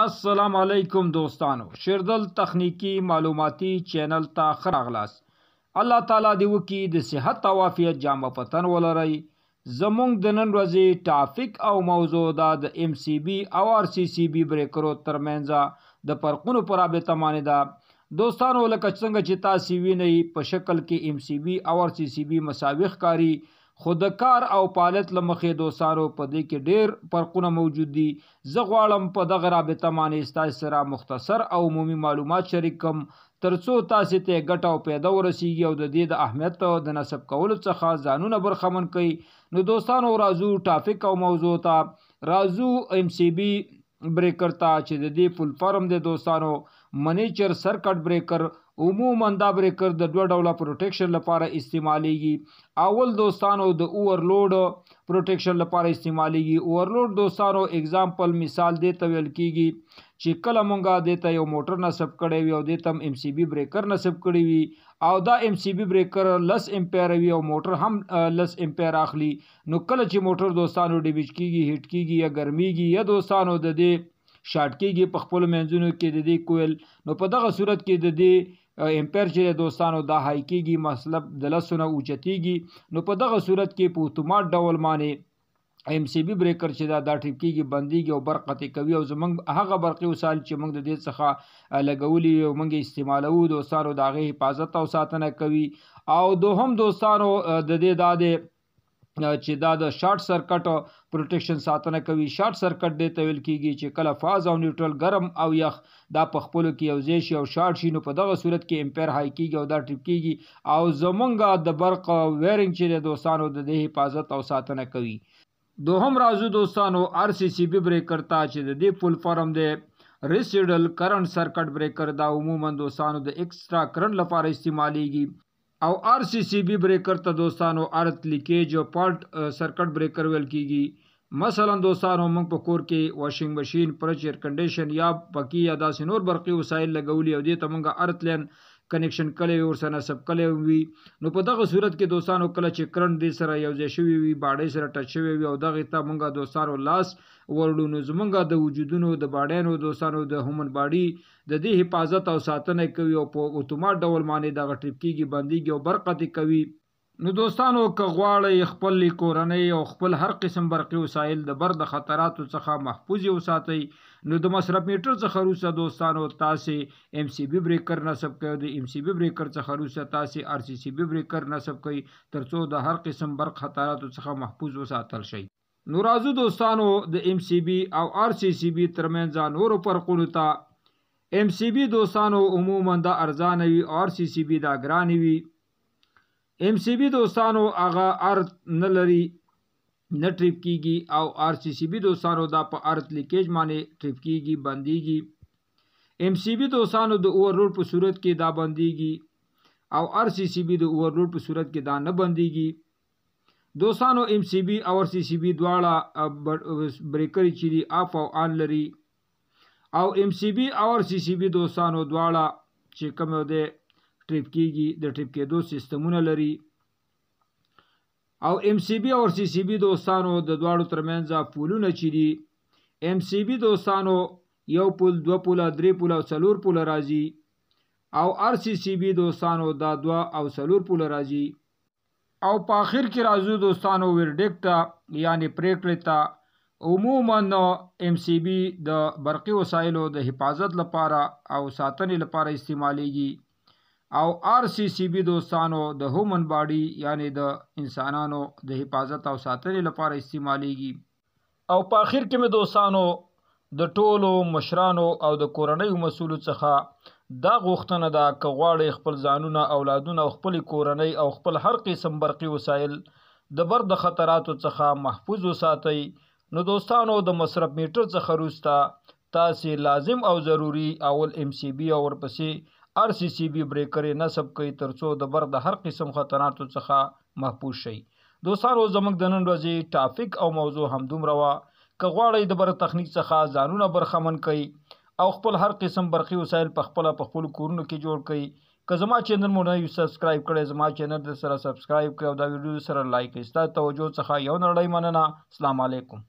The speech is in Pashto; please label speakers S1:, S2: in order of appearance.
S1: السلام علیکم دوستانو شردل تخنیکی معلوماتي چینل ته خراغلاس الله تعالی دی وکي د صحت او عافیت جامه پتن ولري زمونږ د نن ورځې ټافیک او موضوع د ام سی بی او ار سی سی بی بریکرو ترمنځ د پرقونو پر رابطه معنی ده دوستانو لکه څنګه چې تاسو وینئ په شکل کې ام سی بی او ار سی سی بی مساوي ښکاری خو د کار او پالت لمخې دوسانو په دې کې ډېر فرقونه موجود دي زه غواړم په دغه رابطه باندې ستاسو سره مختصر او عمومي معلومات شریک کم ترڅو تاسو ته ګټه او پیدا ورسیږي او د دې د اهمیت د نسب کولو څخه ځانونه برخمن کړئ نو دوستانو راځو ټاپک او موضوع ته راځو ام سی بی بریکر ته چې د دې فول فارم د دوستانو منیچر سرکټ بریکر عموما دا بریکر د دوه ډوله پروټیکشن لپاره استعمالیږي اول دوستانو د اورلوډ پروټیکشن لپاره استعمالیږي اورلوډ دوستانو اگزامپل مثال دی ته ویل کیږي چې کله مونږه دته یو موټر نصب کړی وي او دته هم ام سی بی بریکر نصب کړی وي او دا ام سی بی بریکر لس امپیر وي او موټر هم لس امپیر اخلي نو کله چې موټر دوستانو ډیویج کیږي هیټ کیږي یا ګرمیږي یا دوستانو د دې شارټ کیږي په خپل منځونو کې د دې کویل نو په دغه صورت کې د دې امپیر چې دوستانو دا های کېږي مطلب د لسونه اوچتېږي نو په دغه صورت کې په اتومات ډول باندې ایم سی بی بریکر چې دا دا ټریپ کېږي بندېږي او برق قطع کوي او زمونږ هغه برقي وسایل چې موږ د دې څخه لګولي او موږ استعمالوو دوستانو د هغې حفاظت او ساتنه کوي او دوهم دوستانو د دې دا د چې دا د شارټ سرکټ پروټیکشن ساتنه کوي شارټ سرکټ د تویل کیږي چې کله فاز او نیوټرل ګرم او یخ دا په خپل کې یو ځای شي او شارټ شي نو په دغه صورت کې امپیر های کیږي او دا ټریپ کیږي او زمونږه د برق ویرینګ چې د دوستانو د دې حفاظت او ساتنه کوي دوهم رازو دوستانو ار سی سی بی بریکر ته چې د دې فول فارم دی ریسیډل کرنٹ سرکټ بریکر دا عموما دوستانو د اکسترا کرنٹ لپاره استعمالیږي او آر سی سی بی بریکر ته دوستانو ارت لیکیج او پالت سرکټ بریکر ویل کیږي مثلا دوستانو موږ په کور کې واشنگ مشین پرچ ایر کنډیشن یا پکی یا داسې نور برقي وسایل لګولي او دې ته موږ ارت لین کنیکشن کله ور سره سب کله وي نو په دغه صورت کې دوستانو کله چې کرنٹ دې سره یو ځای شوی وي باډې سره ټچ شوی وي او دغه ته مونږه دوستانو لاس ورلو نو زمونږه د وجودونو د باډینو دوستانو د هومن باډي د دې حفاظت او ساتنه کوي او په اتومات ډول باندې دغه ټریپ کیږي بنديږي او برقته کوي نو دوستانو که غواړئ خپل کورنۍ او خپل هر قسم برقي وسایل د برد خطراتو څخه محفوظ وساتئ نو د مصرف میټر څخه روسه دوستانو تاسې ام سی بی بریکر نصب کړئ د ام سی بی بریکر څخه روسه تاسې ار سی سی بی بریکر نصب کړئ ترڅو د هر قسم برق خطراتو څخه محفوظ وساتل شئ نو راځو دوستانو د ام سی بی او ار سی سی بی ترمنځ نورو فرقونو ته ام سی بی دوستانو عموما د ارزانه وي ار سی سی بی دا ګران وي ام سی بي دوستانو هغه ارت نه لري نه ټریپ کیږي او ار سی سی بي دوستانو دا په ارت لیکیج باندې ټریپ کیږي بنديږي ام سی بي دوستانو د اورلوډ په صورت کې دا بنديږي او ار سی سی بي د اورلوډ په صورت کې دا نه بنديږي دوستانو ام سی بي او ار سی سی بي دواړه بریکر چې دي اپ او ان لري او ام سی بي او ار سی سی بي دوستانو دواړه چې کوم دی ټریپ کیږي د ټریپ کېدو سیستمونه لري او ام سی بی او سی سی بی دوستانو د دواړو ترمنځ پولونه چې دي ام سی بی دوستانو یو پول دو پول درې پول او څلور پول راځي او ار سی سی بی دوستانو دا دوا او څلور پول راځي او په اخر کې راځو دوستانو ورډیکټا یعنی پریکړه تا عموما ام سی بی د برقي وسایلو د حفاظت لپاره او ساتنې لپاره استعمالیږي او آر سی سی بي دوستانو د هومن باډي یعنی د انسانانو د حفاظت او ساتنې لپاره استعمالیږي او په اخر کې مې دوستانو د ټولو مشرانو او د کورنۍ مسولو څخه دا غوښتنه ده که غواړئ خپل ځانونه اولادونه او خپل کورنۍ او خپل هر قسم برقي وسایل د برد خطراتو څخه محفوظ وساتئ نو دوستانو د مصرف میټر څخه وروسته تاسې لازم او ضروری اول ام سی بي او ورپسې ار سی سی بي بریکرې نصب کوي ترڅو د برق د هر قسم خطراتو څخه محفوظ شي دوستانو زموږ د نن ورځې ټاپک او موضوع همدومره وه که غواړئ د برق تخنیک څخه ځانونه برخمن کړئ او خپل هر قسم برقي وسایل په خپل په خپل کورونو کې جوړ کړئ که زما چینل مو نه یو سبسکرایب کړئ زما چینل سره سبسکرایب کړئ او دا ویډیو سره لایک کړئ ستاسو توجه څخه یو نړۍ مننه السلام علیکم